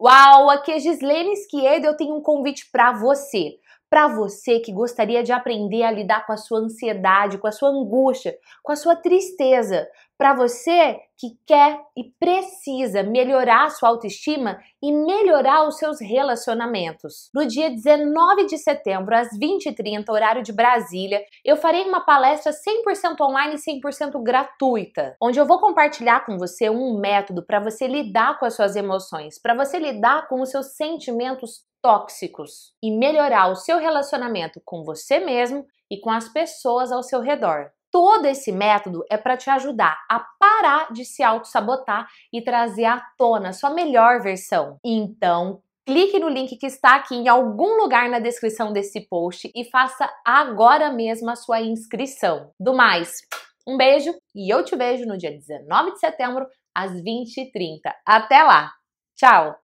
Uau, aqui é Gislene Esquiedo, eu tenho um convite para você para você que gostaria de aprender a lidar com a sua ansiedade, com a sua angústia, com a sua tristeza, para você que quer e precisa melhorar a sua autoestima e melhorar os seus relacionamentos. No dia 19 de setembro, às 20h30, horário de Brasília, eu farei uma palestra 100% online e 100% gratuita, onde eu vou compartilhar com você um método para você lidar com as suas emoções, para você lidar com os seus sentimentos tóxicos e melhorar o seu relacionamento com você mesmo e com as pessoas ao seu redor. Todo esse método é para te ajudar a parar de se auto-sabotar e trazer à tona sua melhor versão. Então, clique no link que está aqui em algum lugar na descrição desse post e faça agora mesmo a sua inscrição. Do mais, um beijo e eu te vejo no dia 19 de setembro, às 20h30. Até lá! Tchau!